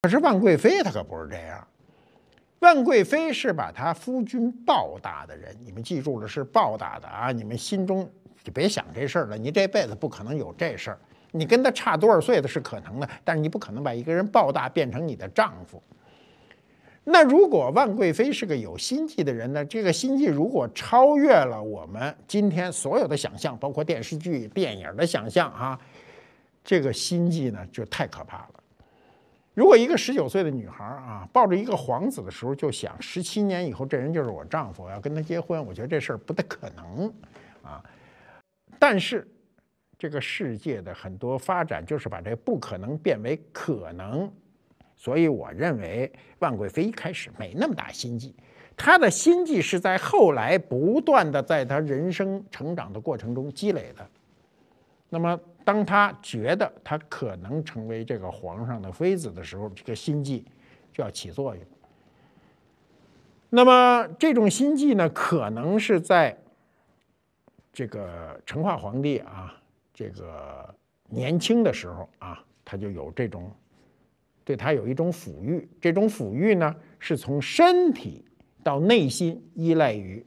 可是万贵妃她可不是这样，万贵妃是把她夫君抱大的人，你们记住了，是抱大的啊！你们心中就别想这事儿了，你这辈子不可能有这事儿。你跟他差多少岁的是可能的，但是你不可能把一个人抱大变成你的丈夫。那如果万贵妃是个有心计的人呢？这个心计如果超越了我们今天所有的想象，包括电视剧、电影的想象啊，这个心计呢就太可怕了。如果一个十九岁的女孩啊，抱着一个皇子的时候就想十七年以后这人就是我丈夫，我要跟他结婚，我觉得这事儿不太可能，啊，但是这个世界的很多发展就是把这不可能变为可能，所以我认为万贵妃一开始没那么大心计，她的心计是在后来不断的在她人生成长的过程中积累的。那么，当他觉得他可能成为这个皇上的妃子的时候，这个心计就要起作用。那么，这种心计呢，可能是在这个成化皇帝啊，这个年轻的时候啊，他就有这种对他有一种抚育，这种抚育呢，是从身体到内心依赖于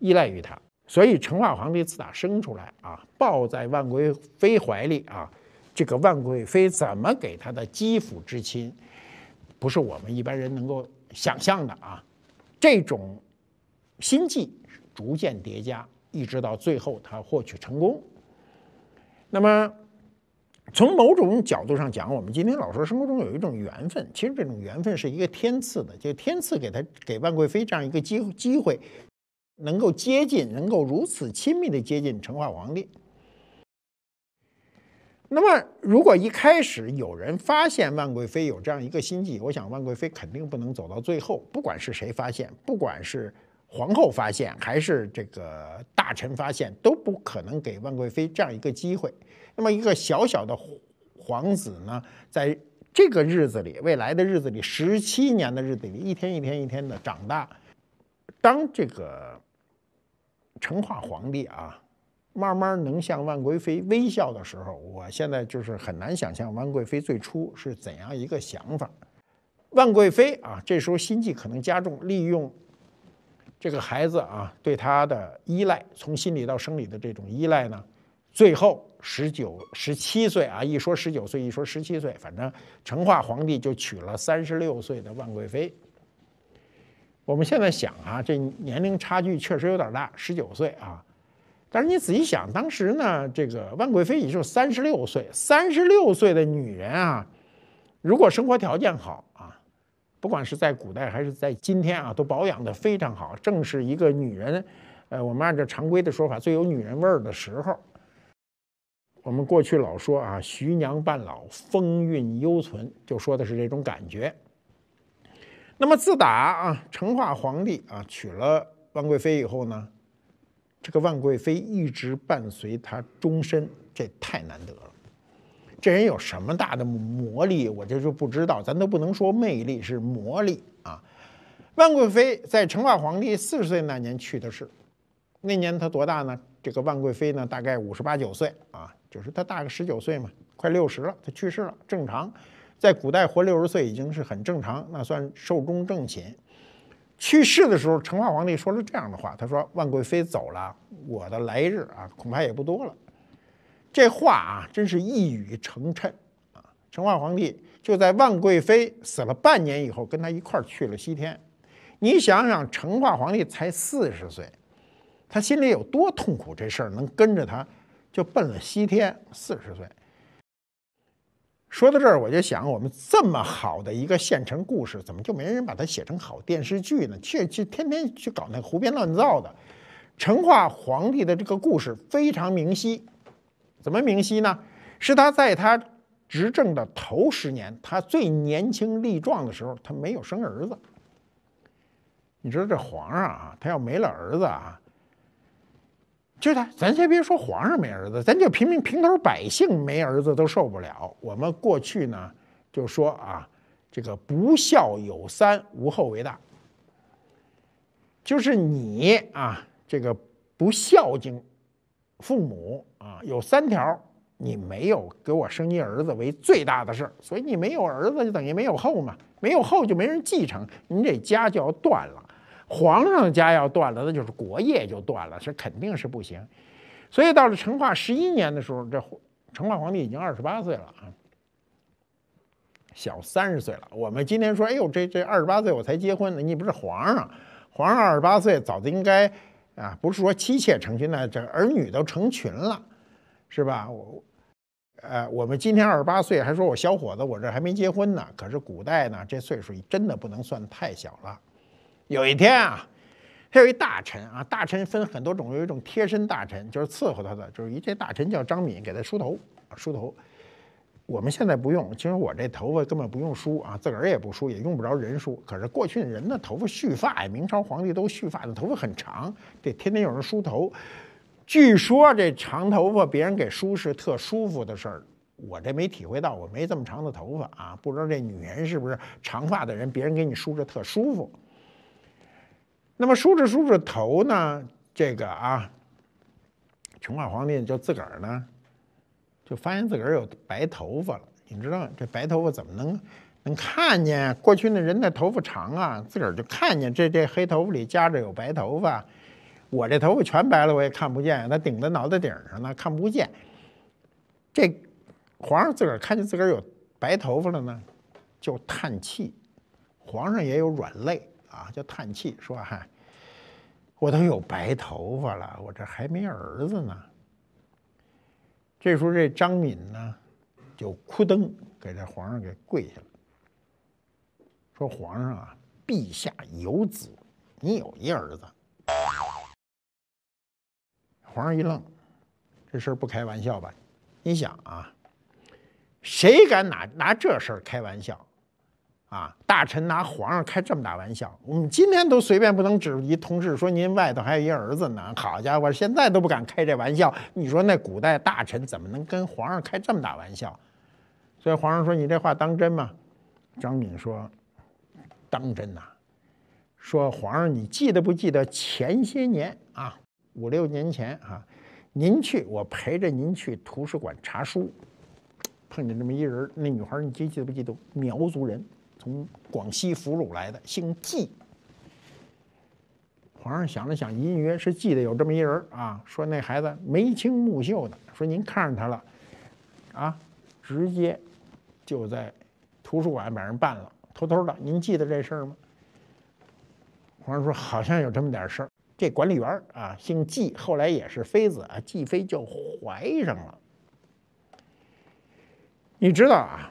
依赖于他。所以，成化皇帝自打生出来啊，抱在万贵妃怀里啊，这个万贵妃怎么给他的肌肤之亲，不是我们一般人能够想象的啊。这种心计逐渐叠加，一直到最后他获取成功。那么，从某种角度上讲，我们今天老说生活中有一种缘分，其实这种缘分是一个天赐的，就天赐给他给万贵妃这样一个机机会。能够接近，能够如此亲密的接近成化皇帝。那么，如果一开始有人发现万贵妃有这样一个心计，我想万贵妃肯定不能走到最后。不管是谁发现，不管是皇后发现，还是这个大臣发现，都不可能给万贵妃这样一个机会。那么，一个小小的皇子呢，在这个日子里，未来的日子里，十七年的日子里，一天一天一天的长大，当这个。成化皇帝啊，慢慢能向万贵妃微笑的时候，我现在就是很难想象万贵妃最初是怎样一个想法。万贵妃啊，这时候心计可能加重，利用这个孩子啊对他的依赖，从心理到生理的这种依赖呢。最后十九、十七岁啊，一说十九岁，一说十七岁，反正成化皇帝就娶了三十六岁的万贵妃。我们现在想啊，这年龄差距确实有点大，十九岁啊。但是你仔细想，当时呢，这个万贵妃也就三十六岁。三十六岁的女人啊，如果生活条件好啊，不管是在古代还是在今天啊，都保养的非常好。正是一个女人，呃，我们按照常规的说法，最有女人味儿的时候。我们过去老说啊，“徐娘半老，风韵犹存”，就说的是这种感觉。那么自打啊，成化皇帝啊娶了万贵妃以后呢，这个万贵妃一直伴随他终身，这太难得了。这人有什么大的魔力？我这就不知道，咱都不能说魅力是魔力啊。万贵妃在成化皇帝四十岁那年去的世，那年他多大呢？这个万贵妃呢，大概五十八九岁啊，就是他大个十九岁嘛，快六十了，他去世了，正常。在古代活六十岁已经是很正常，那算寿终正寝。去世的时候，成化皇帝说了这样的话：“他说万贵妃走了，我的来日啊恐怕也不多了。”这话啊，真是一语成谶啊！成化皇帝就在万贵妃死了半年以后，跟他一块儿去了西天。你想想，成化皇帝才四十岁，他心里有多痛苦？这事儿能跟着他，就奔了西天，四十岁。说到这儿，我就想，我们这么好的一个县城故事，怎么就没人把它写成好电视剧呢？却却天天去搞那胡编乱造的。成化皇帝的这个故事非常明晰，怎么明晰呢？是他在他执政的头十年，他最年轻力壮的时候，他没有生儿子。你知道这皇上啊，他要没了儿子啊。就是，咱先别说皇上没儿子，咱就平民平头百姓没儿子都受不了。我们过去呢，就说啊，这个不孝有三，无后为大。就是你啊，这个不孝敬父母啊，有三条，你没有给我生一儿子为最大的事儿。所以你没有儿子，就等于没有后嘛，没有后就没人继承，您这家就要断了。皇上家要断了，那就是国业就断了，是肯定是不行。所以到了成化十一年的时候，这成化皇帝已经二十八岁了啊，小三十岁了。我们今天说，哎呦，这这二十八岁我才结婚呢，你不是皇上，皇上二十八岁，早就应该啊，不是说妻妾成群，那这儿女都成群了，是吧？我，呃，我们今天二十八岁还说我小伙子，我这还没结婚呢。可是古代呢，这岁数真的不能算太小了。有一天啊，他有一大臣啊，大臣分很多种，有一种贴身大臣，就是伺候他的，就是一这大臣叫张敏，给他梳头梳头。我们现在不用，其实我这头发根本不用梳啊，自个儿也不梳，也用不着人梳。可是过去人的头发蓄发，明朝皇帝都蓄发，的头发很长，得天天有人梳头。据说这长头发别人给梳是特舒服的事儿，我这没体会到，我没这么长的头发啊，不知道这女人是不是长发的人，别人给你梳着特舒服。那么梳着梳着头呢，这个啊，穷化皇帝就自个儿呢，就发现自个儿有白头发了。你知道这白头发怎么能能看见？过去那人的头发长啊，自个儿就看见这这黑头发里夹着有白头发。我这头发全白了，我也看不见，它顶在脑袋顶上呢，看不见。这皇上自个儿看见自个儿有白头发了呢，就叹气，皇上也有软肋。啊，就叹气说：“哈，我都有白头发了，我这还没儿子呢。”这时候，这张敏呢，就哭噔给这皇上给跪下了，说：“皇上啊，陛下有子，你有一儿子。”皇上一愣，这事儿不开玩笑吧？你想啊，谁敢拿拿这事儿开玩笑？啊！大臣拿皇上开这么大玩笑，我们今天都随便不能指一同志说您外头还有一儿子呢。好家伙，现在都不敢开这玩笑。你说那古代大臣怎么能跟皇上开这么大玩笑？所以皇上说：“你这话当真吗？”张敏说：“当真呐。”说皇上，你记得不记得前些年啊，五六年前啊，您去我陪着您去图书馆查书，碰见这么一人，那女孩你记不记得？苗族人。从广西俘虏来的，姓纪。皇上想了想，隐约是记得有这么一人啊。说那孩子眉清目秀的，说您看上他了，啊，直接就在图书馆把人办了，偷偷的。您记得这事儿吗？皇上说好像有这么点事儿。这管理员儿啊，姓纪，后来也是妃子啊，纪妃就怀上了。你知道啊，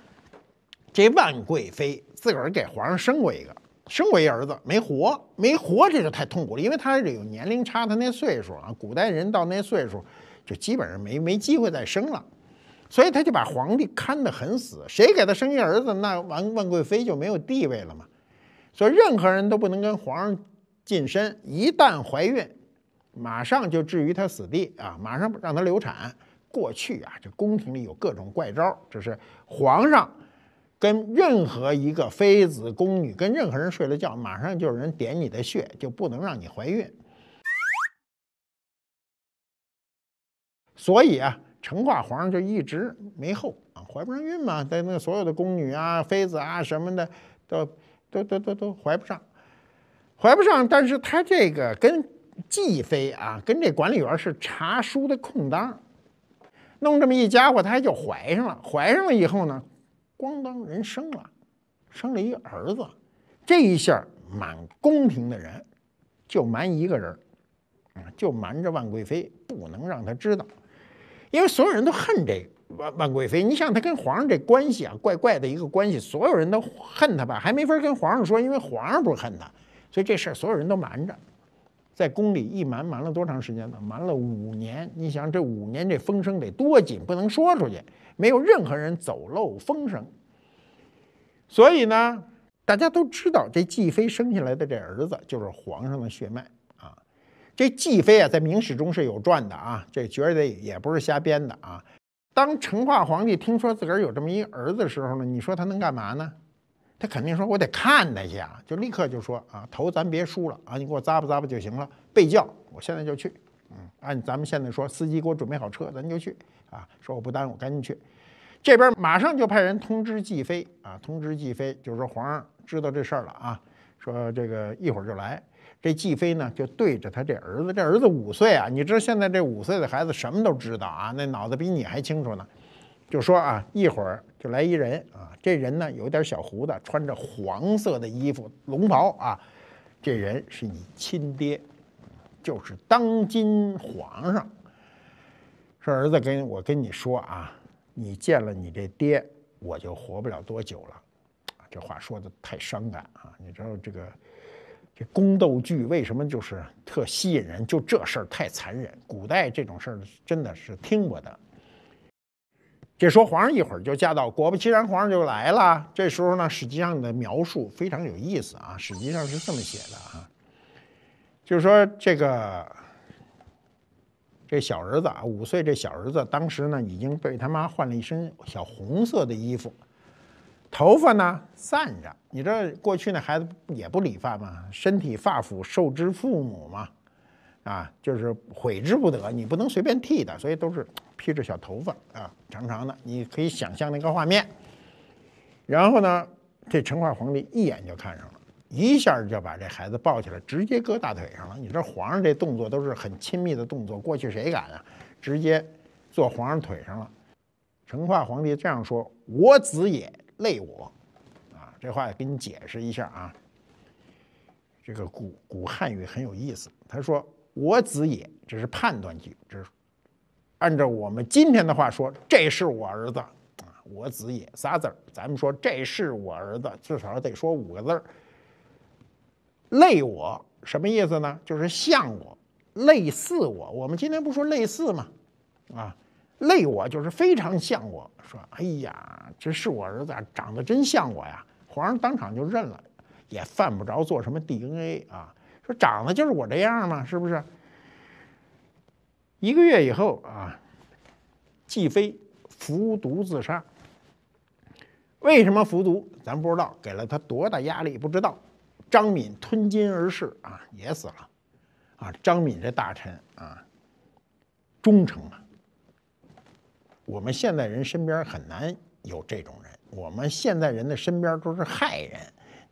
这万贵妃。自个儿给皇上生过一个，生过一儿子，没活，没活，这就太痛苦了。因为他有年龄差，他那岁数啊，古代人到那岁数就基本上没没机会再生了，所以他就把皇帝看得很死。谁给他生一儿子，那完万贵妃就没有地位了嘛。所以任何人都不能跟皇上近身，一旦怀孕，马上就置于他死地啊，马上让他流产。过去啊，这宫廷里有各种怪招，就是皇上。跟任何一个妃子、宫女，跟任何人睡了觉，马上就有人点你的穴，就不能让你怀孕。所以啊，成化皇上就一直没后啊，怀不上孕嘛。在那所有的宫女啊、妃子啊什么的，都都都都都怀不上，怀不上。但是他这个跟继妃啊，跟这管理员是查书的空当，弄这么一家伙，他还就怀上了。怀上了以后呢？咣当，人生了，生了一儿子，这一下蛮满宫廷的人就瞒一个人，啊，就瞒着万贵妃，不能让她知道，因为所有人都恨这万万贵妃。你想她跟皇上这关系啊，怪怪的一个关系，所有人都恨她吧，还没法跟皇上说，因为皇上不恨她，所以这事儿所有人都瞒着。在宫里一瞒瞒了多长时间呢？瞒了五年。你想这五年这风声得多紧，不能说出去，没有任何人走漏风声。所以呢，大家都知道这继妃生下来的这儿子就是皇上的血脉啊。这继妃啊，在明史中是有传的啊，这绝对也不是瞎编的啊。当成化皇帝听说自个儿有这么一儿子的时候呢，你说他能干嘛呢？他肯定说：“我得看他去啊！”就立刻就说：“啊，头咱别梳了啊，你给我扎吧扎吧就行了。备轿，我现在就去。嗯，按咱们现在说，司机给我准备好车，咱就去。啊，说我不耽误，赶紧去。这边马上就派人通知继妃啊，通知继妃，就是说皇上知道这事儿了啊，说这个一会儿就来。这继妃呢，就对着他这儿子，这儿子五岁啊，你知道现在这五岁的孩子什么都知道啊，那脑子比你还清楚呢。”就说啊，一会儿就来一人啊，这人呢有点小胡子，穿着黄色的衣服龙袍啊，这人是你亲爹，就是当今皇上。说儿子，跟我跟你说啊，你见了你这爹，我就活不了多久了。这话说的太伤感啊，你知道这个这宫斗剧为什么就是特吸引人？就这事儿太残忍，古代这种事儿真的是听不得。这说皇上一会儿就驾到，果不其然皇上就来了。这时候呢，实际上的描述非常有意思啊，实际上是这么写的啊，就是说这个这小儿子啊，五岁这小儿子，当时呢已经被他妈换了一身小红色的衣服，头发呢散着。你这过去那孩子也不理发嘛，身体发肤受之父母嘛。啊，就是悔之不得，你不能随便剃的，所以都是披着小头发啊，长长的，你可以想象那个画面。然后呢，这成化皇帝一眼就看上了，一下就把这孩子抱起来，直接搁大腿上了。你知道皇上这动作都是很亲密的动作，过去谁敢啊？直接坐皇上腿上了。成化皇帝这样说：“我子也累我，啊，这话给你解释一下啊，这个古古汉语很有意思。”他说。我子也，这是判断句，这是按照我们今天的话说，这是我儿子啊。我子也仨字儿，咱们说这是我儿子，至少得说五个字儿。类我什么意思呢？就是像我，类似我。我们今天不说类似吗？啊，类我就是非常像我。说，哎呀，这是我儿子啊，长得真像我呀。皇上当场就认了，也犯不着做什么 DNA 啊。说长得就是我这样嘛，是不是？一个月以后啊，季妃服毒自杀。为什么服毒？咱不知道，给了他多大压力不知道。张敏吞金而逝啊，也死了。啊，张敏这大臣啊，忠诚啊。我们现在人身边很难有这种人，我们现在人的身边都是害人，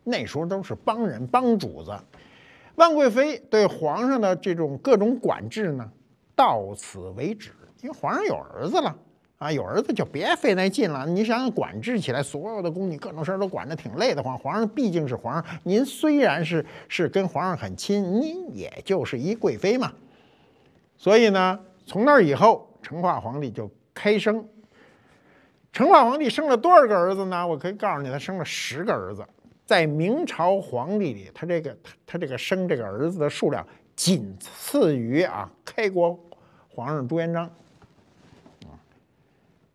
那时候都是帮人帮主子。万贵妃对皇上的这种各种管制呢，到此为止，因为皇上有儿子了啊，有儿子就别费那劲了。你想想，管制起来，所有的宫女各种事儿都管的挺累的慌。皇上毕竟是皇上，您虽然是是跟皇上很亲，您也就是一贵妃嘛。所以呢，从那以后，成化皇帝就开生。成化皇帝生了多少个儿子呢？我可以告诉你，他生了十个儿子。在明朝皇帝里，他这个他他这个生这个儿子的数量仅次于啊开国皇上朱元璋，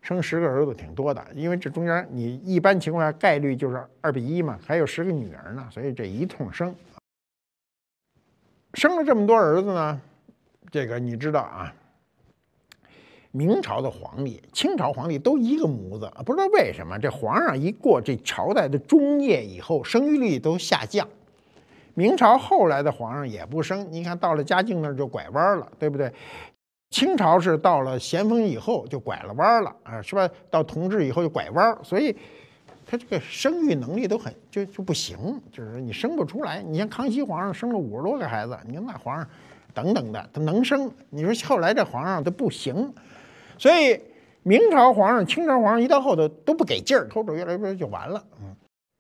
生十个儿子挺多的，因为这中间你一般情况下概率就是二比一嘛，还有十个女儿呢，所以这一通生，生了这么多儿子呢，这个你知道啊。明朝的皇帝、清朝皇帝都一个模子不知道为什么这皇上一过这朝代的中叶以后，生育率都下降。明朝后来的皇上也不生，你看到了嘉靖那就拐弯了，对不对？清朝是到了咸丰以后就拐了弯了啊，是吧？到同治以后就拐弯，所以他这个生育能力都很就就不行，就是你生不出来。你像康熙皇上生了五十多个孩子，你看那皇上等等的，他能生。你说后来这皇上他不行。所以，明朝皇上、清朝皇上一到后头都不给劲儿，后头越来越就完了。嗯，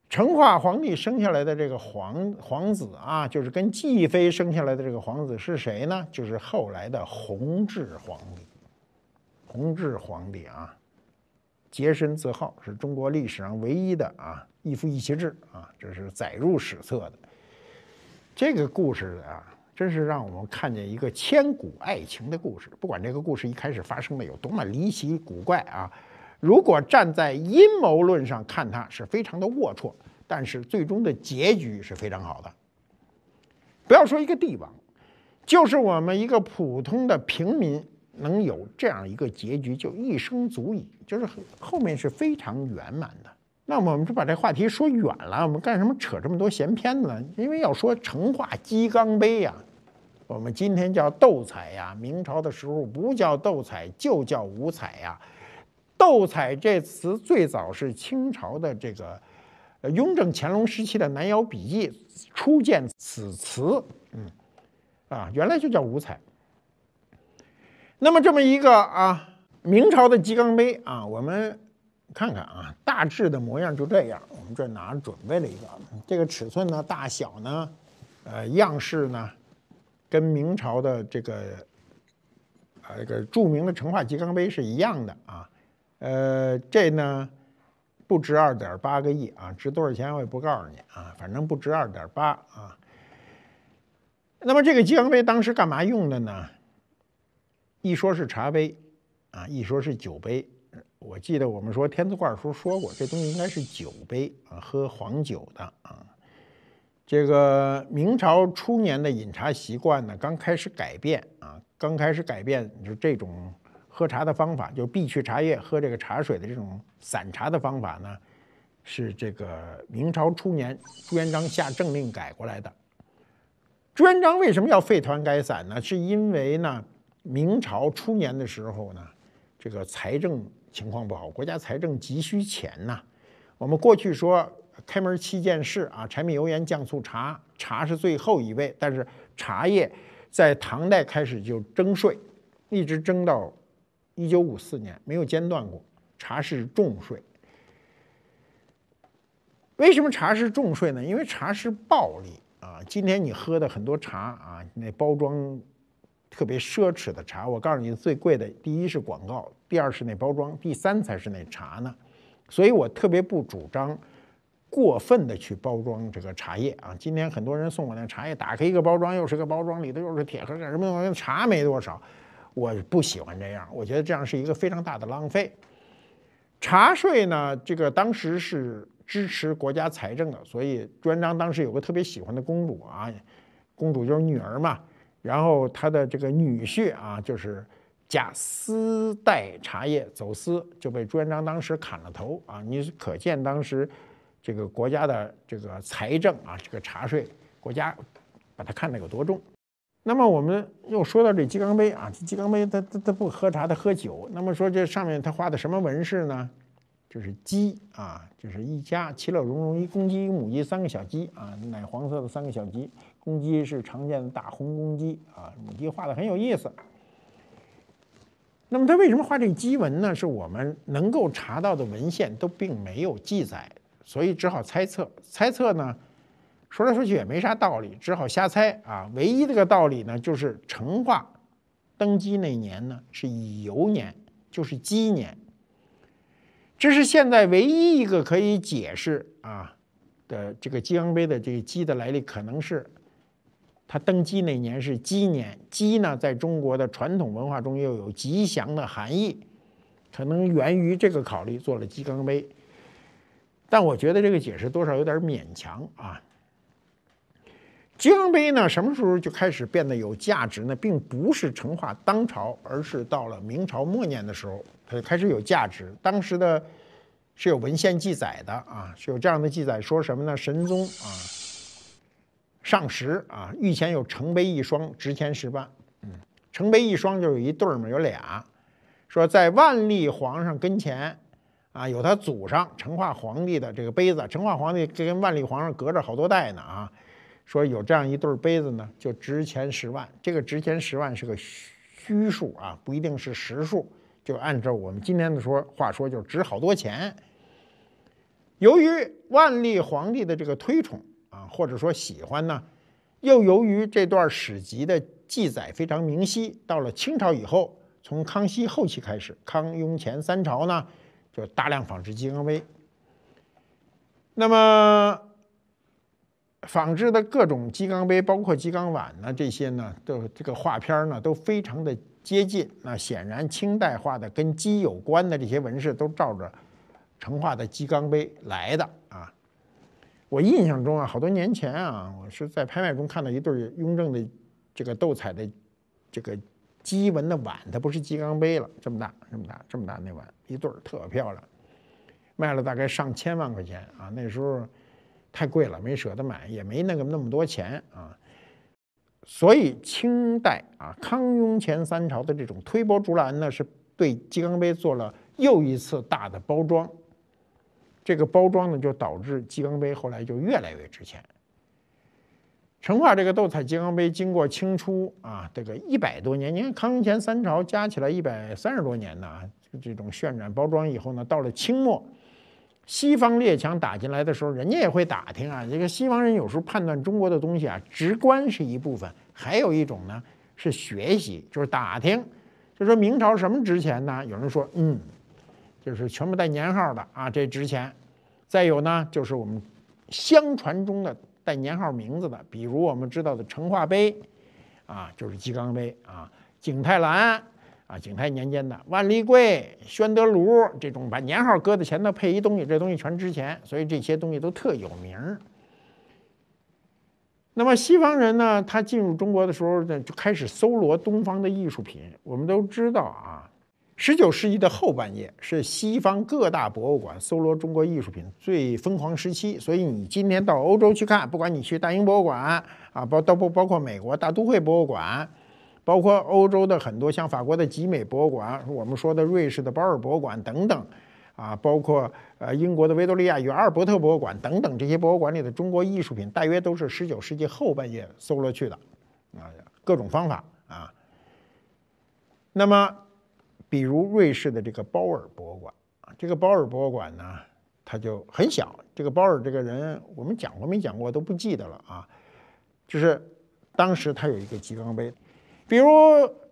成化皇帝生下来的这个皇皇子啊，就是跟继妃生下来的这个皇子是谁呢？就是后来的弘治皇帝。弘治皇帝啊，洁身自好，是中国历史上唯一的啊一夫一妻制啊，这是载入史册的。这个故事啊。真是让我们看见一个千古爱情的故事。不管这个故事一开始发生的有多么离奇古怪啊，如果站在阴谋论上看，它是非常的龌龊。但是最终的结局是非常好的。不要说一个帝王，就是我们一个普通的平民，能有这样一个结局，就一生足矣。就是后面是非常圆满的。那我们就把这话题说远了，我们干什么扯这么多闲篇呢？因为要说成化鸡缸杯呀，我们今天叫斗彩呀，明朝的时候不叫斗彩，就叫五彩呀。斗彩这词最早是清朝的这个，呃，雍正、乾隆时期的南窑笔记初见此词，嗯，啊，原来就叫五彩。那么这么一个啊，明朝的鸡缸杯啊，我们。看看啊，大致的模样就这样。我们这拿准备了一个？这个尺寸呢，大小呢，呃，样式呢，跟明朝的这个啊这个著名的成化鸡缸杯是一样的啊。呃，这呢不值二点八个亿啊，值多少钱我也不告诉你啊，反正不值二点八啊。那么这个鸡缸杯当时干嘛用的呢？一说是茶杯啊，一说是酒杯。我记得我们说天字罐候说过，这东西应该是酒杯啊，喝黄酒的啊。这个明朝初年的饮茶习惯呢，刚开始改变啊，刚开始改变就是这种喝茶的方法，就是必去茶叶喝这个茶水的这种散茶的方法呢，是这个明朝初年朱元璋下政令改过来的。朱元璋为什么要废团改散呢？是因为呢，明朝初年的时候呢，这个财政。情况不好，国家财政急需钱呐。我们过去说开门七件事啊，柴米油盐酱醋茶，茶是最后一位。但是茶叶在唐代开始就征税，一直征到一九五四年没有间断过。茶是重税。为什么茶是重税呢？因为茶是暴利啊。今天你喝的很多茶啊，那包装。特别奢侈的茶，我告诉你，最贵的，第一是广告，第二是那包装，第三才是那茶呢。所以我特别不主张过分的去包装这个茶叶啊。今天很多人送我那茶叶，打开一个包装，又是个包装里头，又是铁盒，干什么用？茶没多少，我不喜欢这样，我觉得这样是一个非常大的浪费。茶税呢，这个当时是支持国家财政的，所以朱元璋当时有个特别喜欢的公主啊，公主就是女儿嘛。然后他的这个女婿啊，就是假私带茶叶走私，就被朱元璋当时砍了头啊！你可见当时这个国家的这个财政啊，这个茶税，国家把它看得有多重。那么我们又说到这鸡缸杯啊，鸡缸杯它它它不喝茶，它喝酒。那么说这上面它画的什么纹饰呢？就是鸡啊，就是一家其乐融融，一公鸡、一母鸡、三个小鸡啊，奶黄色的三个小鸡。公鸡是常见的大红公鸡啊，母鸡画的很有意思。那么它为什么画这个鸡纹呢？是我们能够查到的文献都并没有记载，所以只好猜测。猜测呢，说来说去也没啥道理，只好瞎猜啊。唯一的个道理呢，就是成化登基那年呢是乙酉年，就是鸡年。这是现在唯一一个可以解释啊的这个鸡缸杯的这个鸡的来历，可能是。他登基那年是鸡年，鸡呢，在中国的传统文化中又有吉祥的含义，可能源于这个考虑，做了鸡缸杯。但我觉得这个解释多少有点勉强啊。鸡缸杯呢，什么时候就开始变得有价值呢？并不是成化当朝，而是到了明朝末年的时候，它就开始有价值。当时的是有文献记载的啊，是有这样的记载，说什么呢？神宗啊。上十啊，御前有成杯一双，值钱十万。嗯，成杯一双就有一对儿嘛，有俩。说在万历皇上跟前啊，有他祖上成化皇帝的这个杯子，成化皇帝跟万历皇上隔着好多代呢啊。说有这样一对儿杯子呢，就值钱十万。这个值钱十万是个虚数啊，不一定是实数，就按照我们今天的说话说，就值好多钱。由于万历皇帝的这个推崇。啊，或者说喜欢呢，又由于这段史籍的记载非常明晰，到了清朝以后，从康熙后期开始，康雍乾三朝呢，就大量仿制鸡缸杯。那么仿制的各种鸡缸杯，包括鸡缸碗呢，这些呢，都这个画片呢，都非常的接近。那显然清代画的跟鸡有关的这些纹饰，都照着成化的鸡缸杯来的啊。我印象中啊，好多年前啊，我是在拍卖中看到一对雍正的这个斗彩的这个鸡纹的碗，它不是鸡缸杯了，这么大，这么大，这么大那碗一对儿特漂亮，卖了大概上千万块钱啊！那时候太贵了，没舍得买，也没那个那么多钱啊。所以清代啊，康雍乾三朝的这种推波助澜呢，是对鸡缸杯做了又一次大的包装。这个包装呢，就导致鸡缸杯后来就越来越值钱。成化这个斗彩鸡缸杯，经过清初啊，这个一百多年，你看康乾三朝加起来一百三十多年呢，这种渲染包装以后呢，到了清末，西方列强打进来的时候，人家也会打听啊。这个西方人有时候判断中国的东西啊，直观是一部分，还有一种呢是学习，就是打听，就说明朝什么值钱呢？有人说，嗯。就是全部带年号的啊，这值钱。再有呢，就是我们相传中的带年号名字的，比如我们知道的成化杯啊，就是鸡缸杯啊，景泰蓝啊，景泰年间的万历贵、宣德炉这种，把年号搁在前头配一东西，这东西全值钱，所以这些东西都特有名儿。那么西方人呢，他进入中国的时候呢，就开始搜罗东方的艺术品。我们都知道啊。十九世纪的后半叶是西方各大博物馆搜罗中国艺术品最疯狂时期，所以你今天到欧洲去看，不管你去大英博物馆啊，包到不包括美国大都会博物馆，包括欧洲的很多像法国的集美博物馆，我们说的瑞士的保尔博物馆等等，啊，包括呃英国的维多利亚与阿尔伯特博物馆等等，这些博物馆里的中国艺术品大约都是十九世纪后半叶搜罗去的，啊，各种方法啊，那么。比如瑞士的这个鲍尔博物馆啊，这个鲍尔博物馆呢，它就很小。这个鲍尔这个人，我们讲过没讲过，都不记得了啊。就是当时他有一个吉缸杯，比如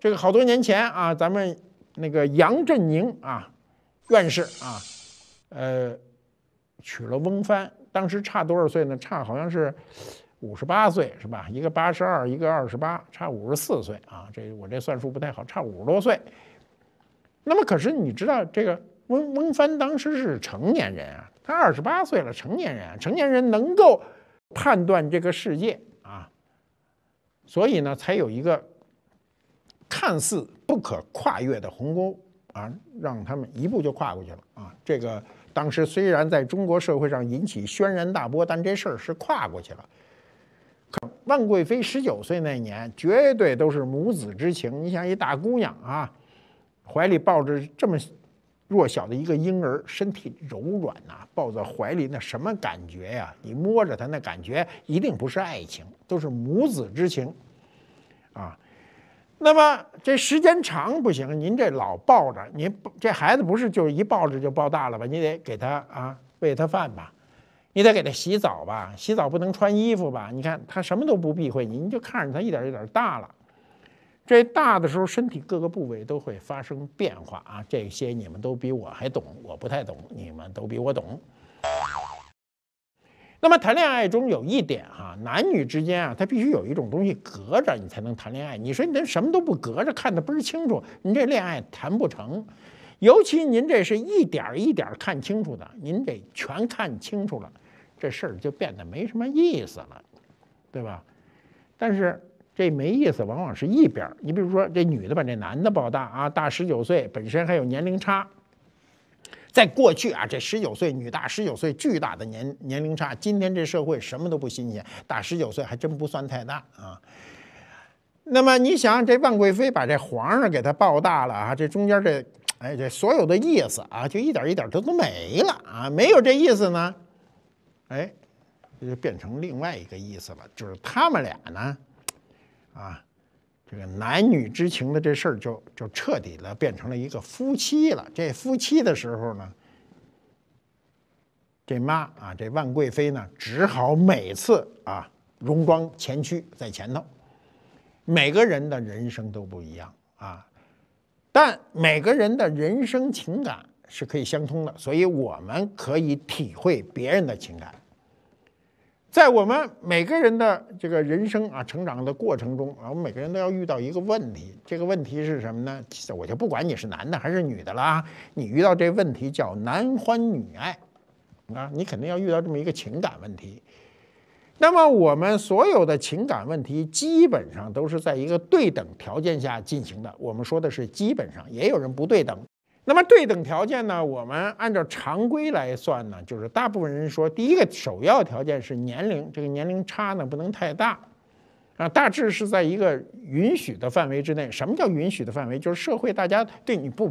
这个好多年前啊，咱们那个杨振宁啊，院士啊，呃，娶了翁帆，当时差多少岁呢？差好像是五十八岁是吧？一个八十二，一个二十八，差五十四岁啊。这我这算数不太好，差五十多岁。那么，可是你知道这个翁翁帆当时是成年人啊，他二十八岁了，成年人，啊，成年人能够判断这个世界啊，所以呢，才有一个看似不可跨越的鸿沟啊，让他们一步就跨过去了啊。这个当时虽然在中国社会上引起轩然大波，但这事儿是跨过去了。可万贵妃十九岁那年，绝对都是母子之情。你想，一大姑娘啊。怀里抱着这么弱小的一个婴儿，身体柔软呐，抱在怀里那什么感觉呀？你摸着他那感觉一定不是爱情，都是母子之情啊。那么这时间长不行，您这老抱着，您这孩子不是就是一抱着就抱大了吧？你得给他啊喂他饭吧，你得给他洗澡吧，洗澡不能穿衣服吧？你看他什么都不避讳您就看着他一点一点大了。这大的时候，身体各个部位都会发生变化啊。这些你们都比我还懂，我不太懂，你们都比我懂。那么谈恋爱中有一点哈，男女之间啊，他必须有一种东西隔着你才能谈恋爱。你说你什么都不隔着，看的倍儿清楚，你这恋爱谈不成。尤其您这是一点儿一点儿看清楚的，您这全看清楚了，这事儿就变得没什么意思了，对吧？但是。这没意思，往往是一边儿。你比如说，这女的把这男的抱大啊，大十九岁，本身还有年龄差。在过去啊，这十九岁女大十九岁，巨大的年年龄差。今天这社会什么都不新鲜，大十九岁还真不算太大啊。那么你想，这万贵妃把这皇上给他抱大了啊，这中间这哎这所有的意思啊，就一点一点都都没了啊，没有这意思呢，哎，这就变成另外一个意思了，就是他们俩呢。啊，这个男女之情的这事儿就就彻底的变成了一个夫妻了。这夫妻的时候呢，这妈啊，这万贵妃呢，只好每次啊，戎装前驱在前头。每个人的人生都不一样啊，但每个人的人生情感是可以相通的，所以我们可以体会别人的情感。在我们每个人的这个人生啊成长的过程中啊，我们每个人都要遇到一个问题。这个问题是什么呢？我就不管你是男的还是女的了啊，你遇到这问题叫男欢女爱，啊，你肯定要遇到这么一个情感问题。那么我们所有的情感问题基本上都是在一个对等条件下进行的。我们说的是基本上，也有人不对等。那么对等条件呢？我们按照常规来算呢，就是大部分人说，第一个首要条件是年龄，这个年龄差呢不能太大，啊，大致是在一个允许的范围之内。什么叫允许的范围？就是社会大家对你不。